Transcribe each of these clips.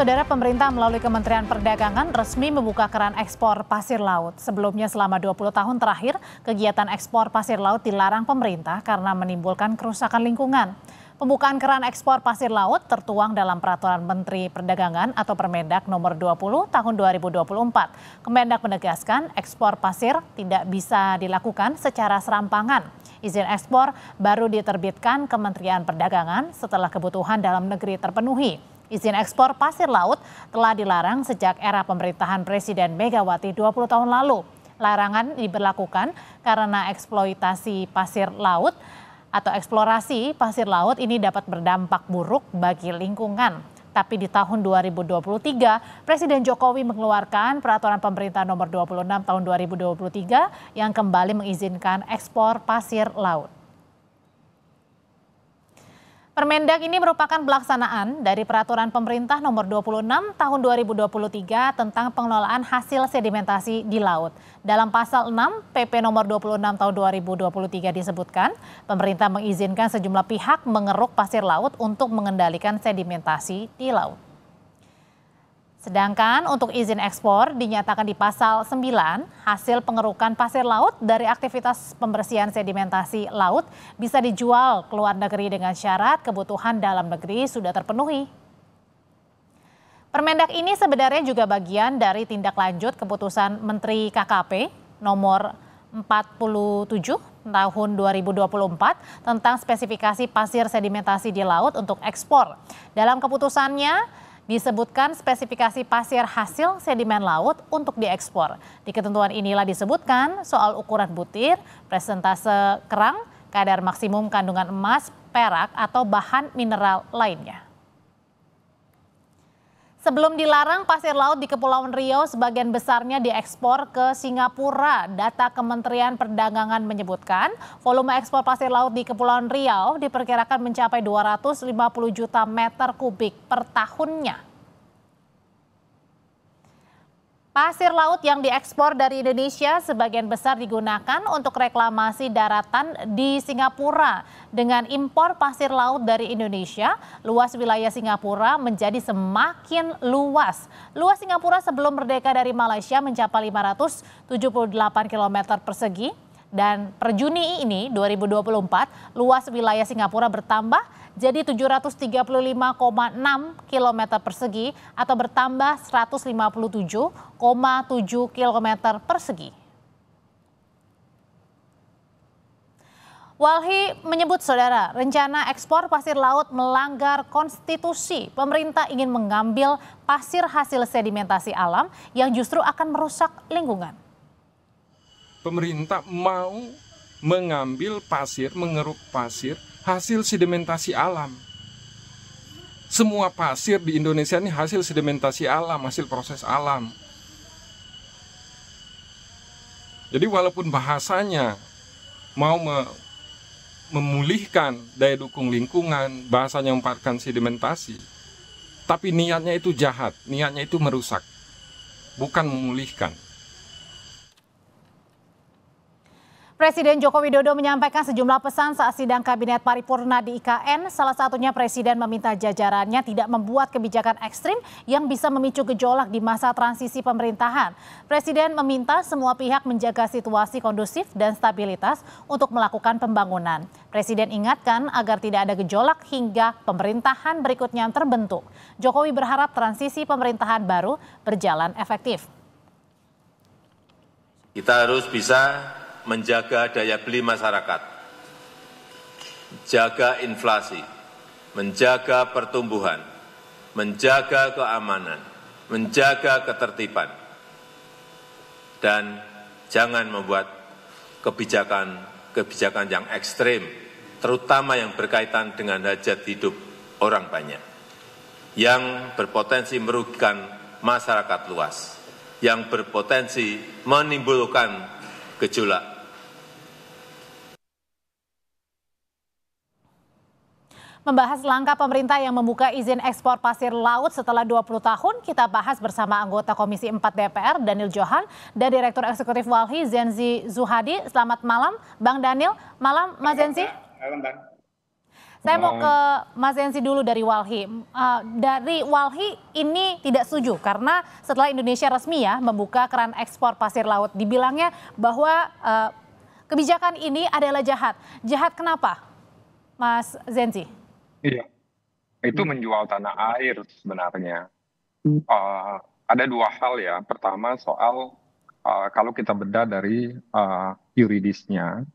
saudara pemerintah melalui Kementerian Perdagangan resmi membuka keran ekspor pasir laut. Sebelumnya selama 20 tahun terakhir, kegiatan ekspor pasir laut dilarang pemerintah karena menimbulkan kerusakan lingkungan. Pembukaan keran ekspor pasir laut tertuang dalam Peraturan Menteri Perdagangan atau Permendak Nomor 20 Tahun 2024. Kemendak menegaskan ekspor pasir tidak bisa dilakukan secara serampangan. Izin ekspor baru diterbitkan Kementerian Perdagangan setelah kebutuhan dalam negeri terpenuhi. Izin ekspor pasir laut telah dilarang sejak era pemerintahan Presiden Megawati 20 tahun lalu. Larangan diberlakukan karena eksploitasi pasir laut atau eksplorasi pasir laut ini dapat berdampak buruk bagi lingkungan. Tapi di tahun 2023, Presiden Jokowi mengeluarkan peraturan pemerintah nomor 26 tahun 2023 yang kembali mengizinkan ekspor pasir laut. Permendak ini merupakan pelaksanaan dari peraturan pemerintah nomor 26 tahun 2023 tentang pengelolaan hasil sedimentasi di laut. Dalam pasal 6 PP nomor 26 tahun 2023 disebutkan, pemerintah mengizinkan sejumlah pihak mengeruk pasir laut untuk mengendalikan sedimentasi di laut. Sedangkan untuk izin ekspor dinyatakan di pasal 9, hasil pengerukan pasir laut dari aktivitas pembersihan sedimentasi laut bisa dijual ke luar negeri dengan syarat kebutuhan dalam negeri sudah terpenuhi. Permendak ini sebenarnya juga bagian dari tindak lanjut keputusan Menteri KKP nomor 47 tahun 2024 tentang spesifikasi pasir sedimentasi di laut untuk ekspor. Dalam keputusannya, Disebutkan spesifikasi pasir hasil sedimen laut untuk diekspor. Di ketentuan inilah disebutkan soal ukuran butir, presentase kerang, kadar maksimum kandungan emas, perak, atau bahan mineral lainnya. Sebelum dilarang, pasir laut di Kepulauan Riau sebagian besarnya diekspor ke Singapura. Data Kementerian Perdagangan menyebutkan, volume ekspor pasir laut di Kepulauan Riau diperkirakan mencapai 250 juta meter kubik per tahunnya. Pasir laut yang diekspor dari Indonesia sebagian besar digunakan untuk reklamasi daratan di Singapura. Dengan impor pasir laut dari Indonesia, luas wilayah Singapura menjadi semakin luas. Luas Singapura sebelum merdeka dari Malaysia mencapai 578 km persegi dan per Juni ini 2024 luas wilayah Singapura bertambah jadi 735,6 km persegi atau bertambah 157,7 km persegi. Walhi menyebut saudara, rencana ekspor pasir laut melanggar konstitusi. Pemerintah ingin mengambil pasir hasil sedimentasi alam yang justru akan merusak lingkungan. Pemerintah mau mengambil pasir, mengeruk pasir hasil sedimentasi alam. Semua pasir di Indonesia ini hasil sedimentasi alam, hasil proses alam. Jadi walaupun bahasanya mau me memulihkan daya dukung lingkungan, bahasanya memparkan sedimentasi, tapi niatnya itu jahat, niatnya itu merusak, bukan memulihkan. Presiden Joko Widodo menyampaikan sejumlah pesan saat sidang Kabinet Paripurna di IKN. Salah satunya Presiden meminta jajarannya tidak membuat kebijakan ekstrim yang bisa memicu gejolak di masa transisi pemerintahan. Presiden meminta semua pihak menjaga situasi kondusif dan stabilitas untuk melakukan pembangunan. Presiden ingatkan agar tidak ada gejolak hingga pemerintahan berikutnya terbentuk. Jokowi berharap transisi pemerintahan baru berjalan efektif. Kita harus bisa menjaga daya beli masyarakat, jaga inflasi, menjaga pertumbuhan, menjaga keamanan, menjaga ketertiban, dan jangan membuat kebijakan-kebijakan yang ekstrem, terutama yang berkaitan dengan hajat hidup orang banyak, yang berpotensi merugikan masyarakat luas, yang berpotensi menimbulkan gejolak. Membahas langkah pemerintah yang membuka izin ekspor pasir laut setelah 20 tahun, kita bahas bersama anggota Komisi 4 DPR, Daniel Johan, dan Direktur Eksekutif Walhi, Zenzi Zuhadi. Selamat malam, Bang Daniel. Malam, Mas Zenzi. Malam, Bang. Saya mau ke Mas Yensi dulu dari Walhi. Uh, dari Walhi ini tidak setuju karena setelah Indonesia resmi ya membuka keran ekspor pasir laut, dibilangnya bahwa uh, kebijakan ini adalah jahat. Jahat kenapa, Mas Zenzi? Iya, itu hmm. menjual tanah air sebenarnya. Uh, ada dua hal ya. Pertama soal uh, kalau kita bedah dari uh, yuridisnya,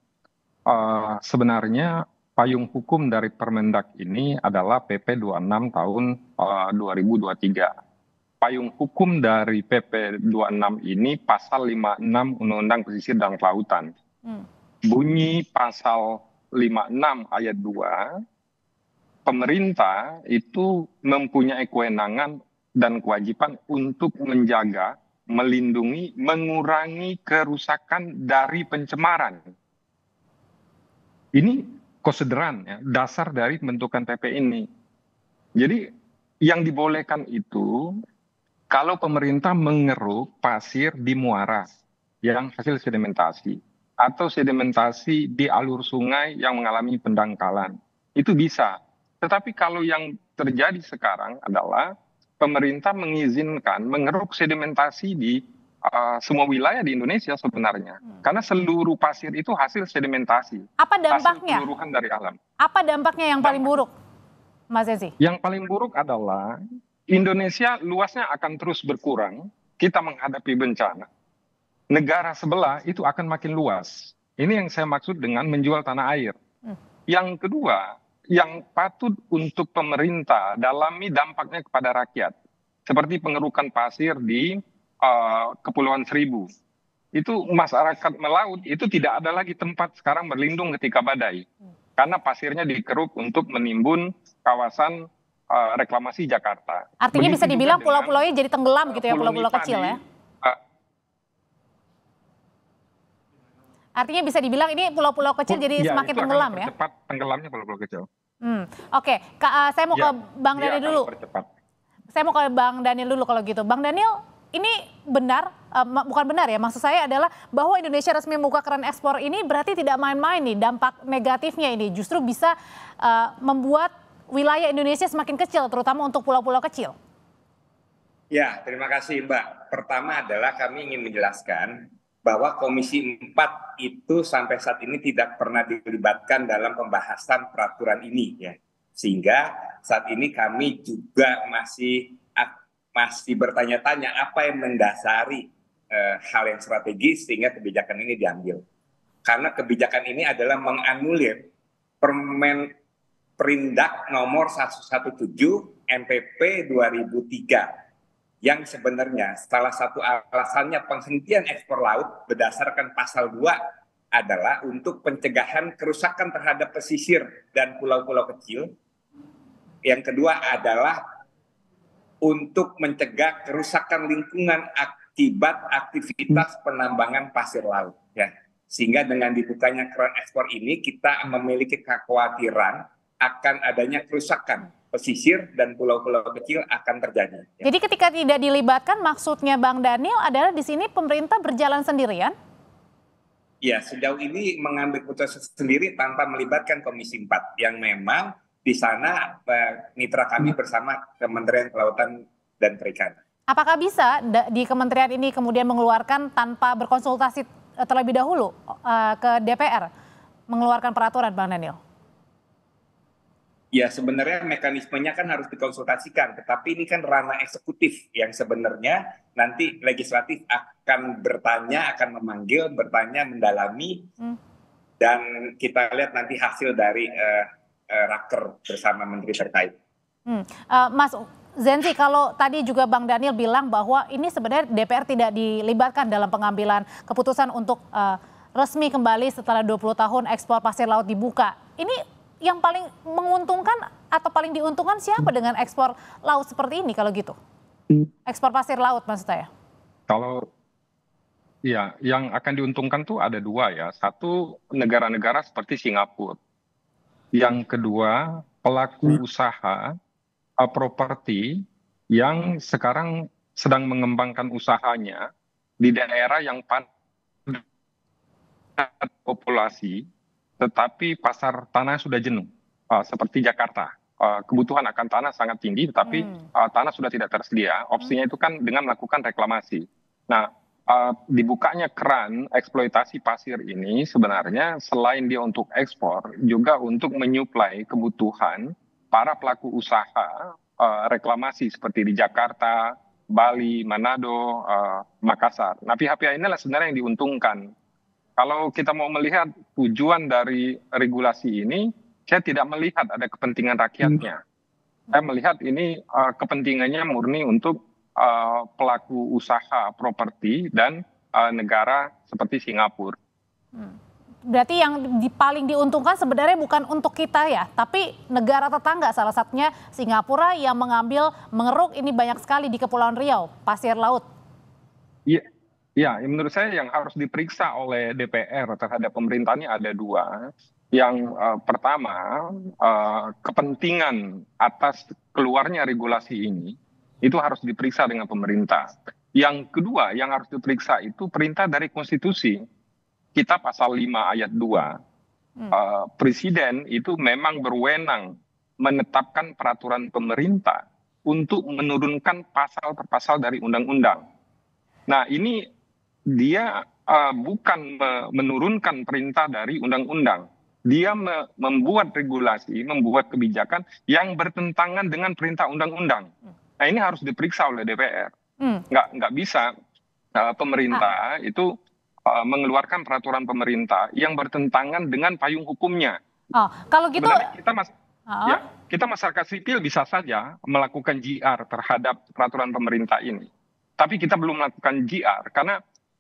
uh, sebenarnya payung hukum dari Permendak ini adalah PP 26 tahun eh, uh, 2023. Payung hukum dari PP 26 ini pasal 56 Undang-Undang Pesisir dan Kelautan. Hmm. Bunyi pasal 56 ayat 2 pemerintah itu mempunyai kewenangan dan kewajiban untuk menjaga, melindungi, mengurangi kerusakan dari pencemaran. Ini kosederan ya, dasar dari pembentukan PP ini. Jadi yang dibolehkan itu kalau pemerintah mengeruk pasir di muara yang hasil sedimentasi atau sedimentasi di alur sungai yang mengalami pendangkalan. Itu bisa. Tetapi kalau yang terjadi sekarang adalah pemerintah mengizinkan mengeruk sedimentasi di Eh, semua wilayah di Indonesia sebenarnya. Hmm. Karena seluruh pasir itu hasil sedimentasi. Apa dampaknya? Hasil dari alam. Apa dampaknya yang paling buruk, Mas Ezi? Yang paling buruk adalah Indonesia luasnya akan terus berkurang. Kita menghadapi bencana. Negara sebelah itu akan makin luas. Ini yang saya maksud dengan menjual tanah air. Hmm. Yang kedua, yang patut untuk pemerintah dalami dampaknya kepada rakyat. Seperti pengerukan pasir di Eh, kepulauan Seribu. Itu masyarakat melaut itu tidak ada lagi tempat sekarang berlindung ketika badai. Karena pasirnya dikeruk untuk menimbun kawasan uh, reklamasi Jakarta. Artinya Begitu bisa dibilang pulau-pulaunya jadi tenggelam gitu ya, pulau-pulau kecil ya? Eh. Artinya bisa dibilang ini pulau-pulau kecil jadi ya, semakin tenggelam ya? Cepat tenggelamnya pulau-pulau kecil. Hmm, Oke, okay. uh, saya mau ya, ke Bang ya, Daniel dulu. Saya mau ke Bang Daniel dulu kalau gitu. Bang Daniel, ini benar, uh, bukan benar ya, maksud saya adalah bahwa Indonesia resmi membuka keran ekspor ini berarti tidak main-main nih dampak negatifnya ini justru bisa uh, membuat wilayah Indonesia semakin kecil, terutama untuk pulau-pulau kecil. Ya, terima kasih Mbak. Pertama adalah kami ingin menjelaskan bahwa Komisi 4 itu sampai saat ini tidak pernah dilibatkan dalam pembahasan peraturan ini ya. Sehingga saat ini kami juga masih masih bertanya-tanya apa yang mendasari uh, hal yang strategis sehingga kebijakan ini diambil. Karena kebijakan ini adalah menganulir Permen Perindak nomor 117 MPP 2003 yang sebenarnya salah satu alasannya penghentian ekspor laut berdasarkan pasal 2 adalah untuk pencegahan kerusakan terhadap pesisir dan pulau-pulau kecil. Yang kedua adalah untuk mencegah kerusakan lingkungan akibat aktivitas penambangan pasir laut ya. Sehingga dengan dibukanya keran ekspor ini kita memiliki kekhawatiran akan adanya kerusakan pesisir dan pulau-pulau kecil akan terjadi. Ya. Jadi ketika tidak dilibatkan maksudnya Bang Daniel adalah di sini pemerintah berjalan sendirian? Ya, sejauh ini mengambil keputusan sendiri tanpa melibatkan Komisi 4 yang memang di sana eh, mitra kami bersama Kementerian Kelautan dan Perikanan. Apakah bisa di kementerian ini kemudian mengeluarkan tanpa berkonsultasi eh, terlebih dahulu eh, ke DPR mengeluarkan peraturan Bang Daniel? Ya sebenarnya mekanismenya kan harus dikonsultasikan, tetapi ini kan ranah eksekutif yang sebenarnya nanti legislatif akan bertanya, akan memanggil, bertanya, mendalami, hmm. dan kita lihat nanti hasil dari uh, uh, raker bersama menteri terkait. Hmm. Uh, Mas Zenzi, kalau tadi juga Bang Daniel bilang bahwa ini sebenarnya DPR tidak dilibatkan dalam pengambilan keputusan untuk uh, resmi kembali setelah 20 tahun ekspor pasir laut dibuka. Ini yang paling menguntungkan atau paling diuntungkan siapa dengan ekspor laut seperti ini kalau gitu? Ekspor pasir laut maksud saya. Kalau ya yang akan diuntungkan tuh ada dua ya. Satu negara-negara seperti Singapura yang kedua pelaku hmm. usaha properti yang sekarang sedang mengembangkan usahanya di daerah yang padat populasi, tetapi pasar tanah sudah jenuh, uh, seperti Jakarta. Uh, kebutuhan akan tanah sangat tinggi, tetapi hmm. uh, tanah sudah tidak tersedia. Hmm. Opsinya itu kan dengan melakukan reklamasi. Nah, Uh, dibukanya keran eksploitasi pasir ini sebenarnya selain dia untuk ekspor juga untuk menyuplai kebutuhan para pelaku usaha uh, reklamasi seperti di Jakarta, Bali, Manado, uh, Makassar. Nah pihak-pihak inilah sebenarnya yang diuntungkan. Kalau kita mau melihat tujuan dari regulasi ini, saya tidak melihat ada kepentingan rakyatnya. Hmm. Saya melihat ini uh, kepentingannya murni untuk Eh, pelaku usaha properti dan eh, negara seperti Singapura. Hmm. Berarti yang di, paling diuntungkan sebenarnya bukan untuk kita ya, tapi negara tetangga salah satunya Singapura yang mengambil mengeruk ini banyak sekali di Kepulauan Riau, pasir laut. Iya, ya, menurut saya yang harus diperiksa oleh DPR terhadap pemerintahnya ada dua. Yang uh, pertama, uh, kepentingan atas keluarnya regulasi ini itu harus diperiksa dengan pemerintah. Yang kedua yang harus diperiksa itu perintah dari konstitusi. Kita pasal 5 ayat 2. Hmm. Uh, presiden itu memang berwenang menetapkan peraturan pemerintah untuk menurunkan pasal per pasal dari undang-undang. Nah, ini dia uh, bukan menurunkan perintah dari undang-undang. Dia me membuat regulasi, membuat kebijakan yang bertentangan dengan perintah undang-undang. Hmm. Nah ini harus diperiksa oleh DPR. Hmm. Nggak nggak bisa uh, pemerintah ah. itu uh, mengeluarkan peraturan pemerintah yang bertentangan dengan payung hukumnya. Oh, kalau gitu kita mas oh. ya kita masyarakat sipil bisa saja melakukan JR terhadap peraturan pemerintah ini. Tapi kita belum melakukan JR karena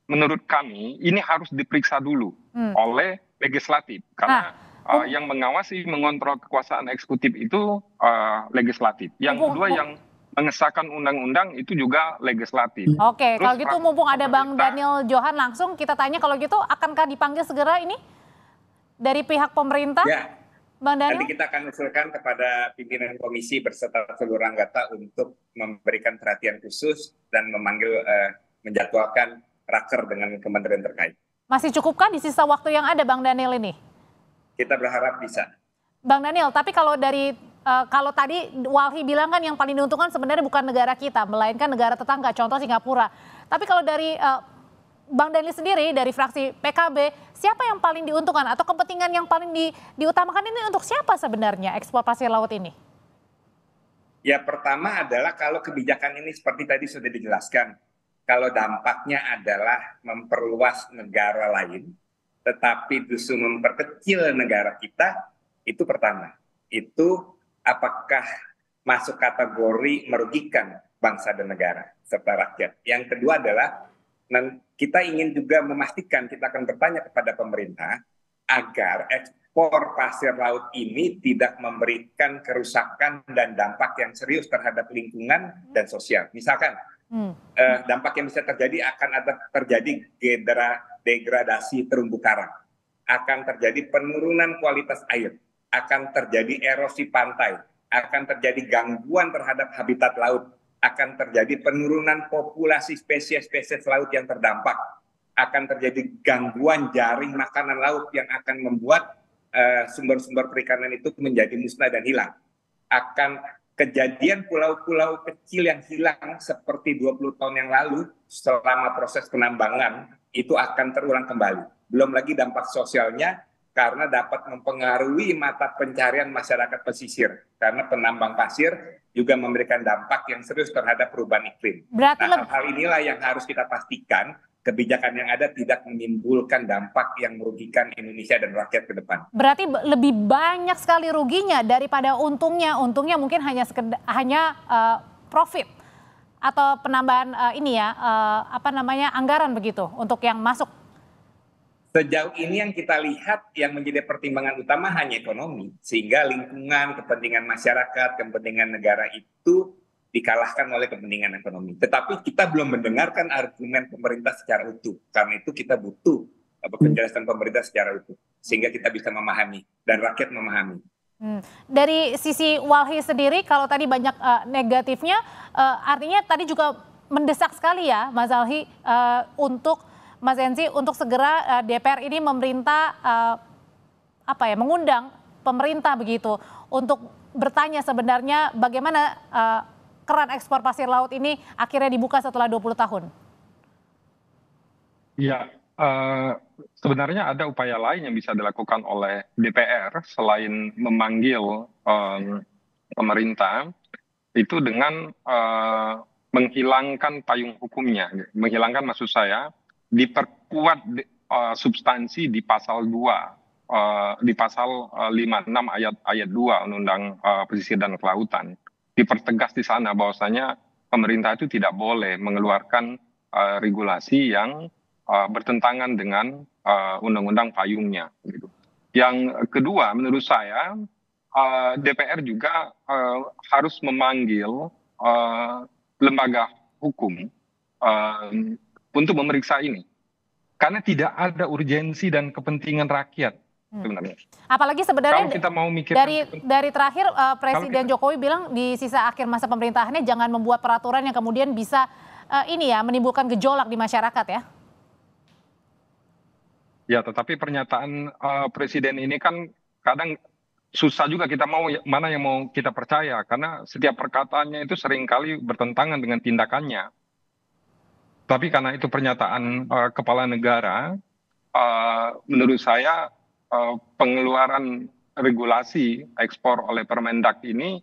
menurut kami ini harus diperiksa dulu hmm. oleh legislatif karena Ah. Uh, yang mengawasi mengontrol kekuasaan eksekutif itu uh, legislatif. Yang kedua yang mengesahkan undang-undang itu juga legislatif. Hmm. Oke, okay, kalau gitu mumpung ada Bang Daniel Johan langsung kita tanya kalau gitu akankah dipanggil segera ini dari pihak pemerintah? Ya. Bang Daniel? Nanti kita akan usulkan kepada pimpinan komisi berserta seluruh anggota untuk memberikan perhatian khusus dan memanggil eh, menjadwalkan raker dengan kementerian terkait. Masih cukupkah di sisa waktu yang ada Bang Daniel ini? Kita berharap bisa. Bang Daniel, tapi kalau dari Eh, kalau tadi Walhi bilang kan yang paling diuntungkan sebenarnya bukan negara kita, melainkan negara tetangga, contoh Singapura. Tapi kalau dari uh, Bang Daniel sendiri dari fraksi PKB, siapa yang paling diuntungkan atau kepentingan yang paling di, diutamakan ini untuk siapa sebenarnya ekspor pasir laut ini? Ya pertama adalah kalau kebijakan ini seperti tadi sudah dijelaskan, kalau dampaknya adalah memperluas negara lain, tetapi justru memperkecil negara kita, itu pertama. Itu apakah masuk kategori merugikan bangsa dan negara serta rakyat. Yang kedua adalah kita ingin juga memastikan kita akan bertanya kepada pemerintah agar ekspor pasir laut ini tidak memberikan kerusakan dan dampak yang serius terhadap lingkungan dan sosial. Misalkan hmm. Eh, dampak yang bisa terjadi akan ada terjadi degradasi terumbu karang, akan terjadi penurunan kualitas air, akan terjadi erosi pantai, akan terjadi gangguan terhadap habitat laut, akan terjadi penurunan populasi spesies-spesies laut yang terdampak, akan terjadi gangguan jaring makanan laut yang akan membuat eh, sumber-sumber uh, perikanan itu menjadi musnah dan hilang. Akan kejadian pulau-pulau kecil yang hilang seperti 20 tahun yang lalu selama proses penambangan itu akan terulang kembali. Belum lagi dampak sosialnya karena dapat mempengaruhi mata pencarian masyarakat pesisir karena penambang pasir juga memberikan dampak yang serius terhadap perubahan iklim. Berarti nah, hal, inilah yang harus kita pastikan kebijakan yang ada tidak menimbulkan dampak yang merugikan Indonesia dan rakyat ke depan. Berarti lebih banyak sekali ruginya daripada untungnya. Untungnya mungkin hanya sekedar, hanya uh, profit atau penambahan uh, ini ya uh, apa namanya anggaran begitu untuk yang masuk Sejauh ini yang kita lihat yang menjadi pertimbangan utama hanya ekonomi, sehingga lingkungan, kepentingan masyarakat, kepentingan negara itu dikalahkan oleh kepentingan ekonomi. Tetapi kita belum mendengarkan argumen pemerintah secara utuh. Karena itu kita butuh eh, penjelasan pemerintah secara utuh, sehingga kita bisa memahami dan rakyat memahami. Hmm. Dari sisi Walhi sendiri, kalau tadi banyak uh, negatifnya, uh, artinya tadi juga mendesak sekali ya, Mas Alhi, uh, untuk Mas Enzi untuk segera uh, eh, DPR ini memerintah uh, apa ya mengundang pemerintah begitu untuk bertanya sebenarnya bagaimana uh, keran ekspor pasir laut ini akhirnya dibuka setelah 20 tahun. Ya, uh, sebenarnya ada upaya lain yang bisa dilakukan oleh DPR selain memanggil um, pemerintah itu dengan uh, menghilangkan payung hukumnya, menghilangkan maksud saya diperkuat uh, substansi di pasal 2 uh, eh, di pasal uh, eh, 56 ayat ayat 2 Undang-Undang uh, Pesisir dan Kelautan. Dipertegas di sana bahwasanya pemerintah itu tidak boleh mengeluarkan uh, regulasi yang uh, bertentangan dengan undang undang-undang payungnya gitu. Yang kedua menurut saya uh, DPR juga uh, harus memanggil uh, lembaga hukum untuk memeriksa ini karena tidak ada urgensi dan kepentingan rakyat hmm. sebenarnya. Apalagi sebenarnya kalau kita mau mikir dari dari terakhir uh, Presiden kita, Jokowi bilang di sisa akhir masa pemerintahannya jangan membuat peraturan yang kemudian bisa uh, ini ya menimbulkan gejolak di masyarakat ya. Ya, tetapi pernyataan uh, Presiden ini kan kadang susah juga kita mau ya, mana yang mau kita percaya karena setiap perkataannya itu seringkali bertentangan dengan tindakannya tapi karena itu pernyataan uh, kepala negara uh, menurut saya uh, pengeluaran regulasi ekspor oleh Permendak ini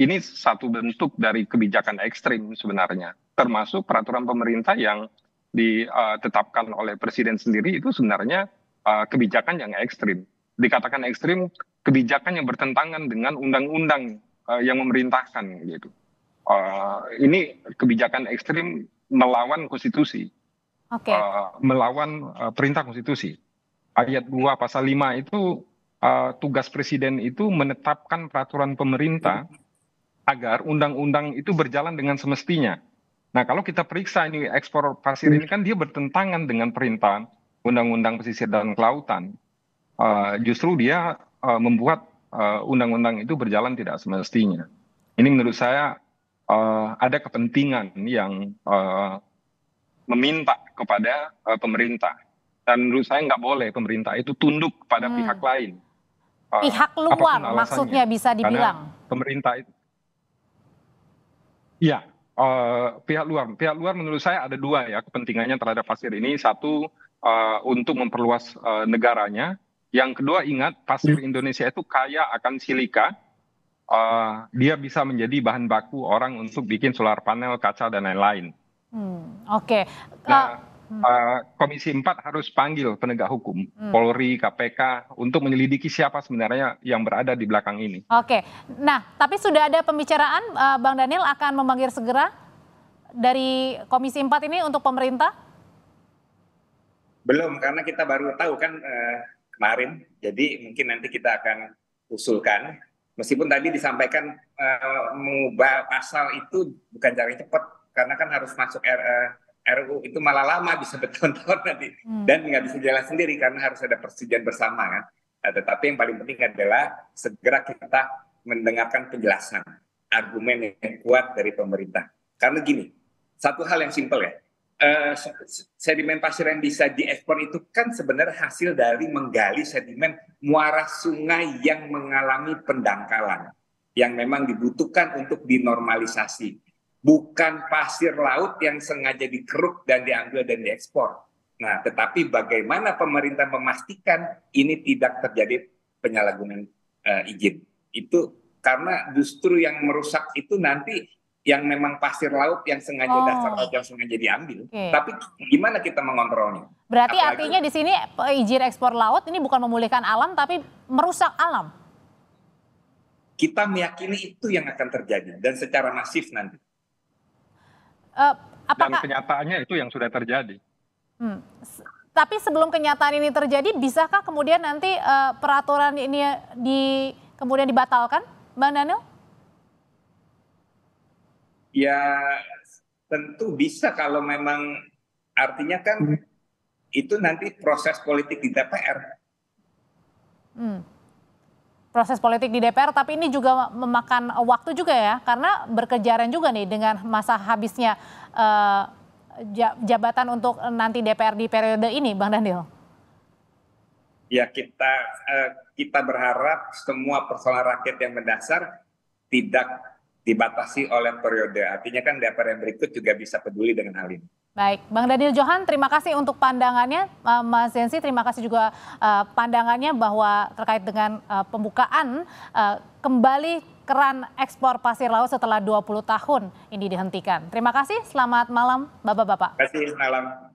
ini satu bentuk dari kebijakan ekstrim sebenarnya termasuk peraturan pemerintah yang ditetapkan oleh presiden sendiri itu sebenarnya uh, kebijakan yang ekstrim dikatakan ekstrim kebijakan yang bertentangan dengan undang-undang uh, yang memerintahkan gitu uh, ini kebijakan ekstrim melawan konstitusi. Okay. Uh, eh, melawan uh, perintah konstitusi. Ayat 2 pasal 5 itu uh, tugas presiden itu menetapkan peraturan pemerintah agar undang-undang itu berjalan dengan semestinya. Nah, kalau kita periksa ini ekspor pasir ini kan dia bertentangan dengan perintah undang-undang pesisir dan kelautan. Uh, justru dia uh, membuat undang-undang uh, itu berjalan tidak semestinya. Ini menurut saya uh, ada kepentingan yang uh, meminta kepada uh, pemerintah. Dan menurut saya nggak boleh pemerintah itu tunduk pada hmm. pihak lain. Uh, pihak luar maksudnya bisa dibilang. Karena pemerintah itu. Iya, uh, pihak luar. Pihak luar menurut saya ada dua ya kepentingannya terhadap pasir ini. Satu uh, untuk memperluas uh, negaranya. Yang kedua ingat pasir hmm. Indonesia itu kaya akan silika Eh, dia bisa menjadi bahan baku orang untuk bikin solar panel kaca dan lain-lain. Hmm, oke. Nah, eh, hmm. eh, Komisi 4 harus panggil penegak hukum, hmm. Polri, KPK untuk menyelidiki siapa sebenarnya yang berada di belakang ini. Oke. Nah, tapi sudah ada pembicaraan uh, Bang Daniel akan memanggil segera dari Komisi 4 ini untuk pemerintah? Belum, karena kita baru tahu kan uh, kemarin. Jadi mungkin nanti kita akan usulkan Meskipun tadi disampaikan uh, mengubah pasal itu bukan cara cepat karena kan harus masuk R, uh, eh, RU itu malah lama bisa bertahun-tahun nanti hmm. dan nggak bisa jalan sendiri karena harus ada persetujuan bersama kan. Nah, tetapi yang paling penting adalah segera kita mendengarkan penjelasan argumen yang kuat dari pemerintah. Karena gini, satu hal yang simpel ya, Eh, sedimen pasir yang bisa diekspor itu kan sebenarnya hasil dari menggali sedimen muara sungai yang mengalami pendangkalan yang memang dibutuhkan untuk dinormalisasi bukan pasir laut yang sengaja dikeruk dan diambil dan diekspor. Nah, tetapi bagaimana pemerintah memastikan ini tidak terjadi penyalahgunaan uh, izin? Itu karena justru yang merusak itu nanti yang memang pasir laut yang sengaja oh. dasar laut yang sengaja diambil. Okay. Tapi gimana kita mengontrolnya? Berarti Apalagi, artinya di sini eh, izin ekspor laut ini bukan memulihkan alam tapi merusak alam. Kita meyakini itu yang akan terjadi dan secara masif nanti. Uh, apakah... Dan kenyataannya itu yang sudah terjadi. Hmm. Tapi sebelum kenyataan ini terjadi, bisakah kemudian nanti uh, peraturan ini di kemudian dibatalkan, Mbak Daniel? Ya tentu bisa kalau memang artinya kan hmm. itu nanti proses politik di DPR. Hmm. Proses politik di DPR, tapi ini juga memakan waktu juga ya, karena berkejaran juga nih dengan masa habisnya uh, jabatan untuk nanti DPR di periode ini, Bang Daniel. Ya kita uh, kita berharap semua persoalan rakyat yang mendasar tidak dibatasi oleh periode. Artinya kan DPR yang berikut juga bisa peduli dengan hal ini. Baik, Bang Daniel Johan, terima kasih untuk pandangannya. Eh, Mas Zensi, terima kasih juga eh, pandangannya bahwa terkait dengan eh, pembukaan kembali keran ekspor pasir laut setelah 20 tahun ini dihentikan. Terima kasih, selamat malam Bapak-Bapak. Terima kasih, malam.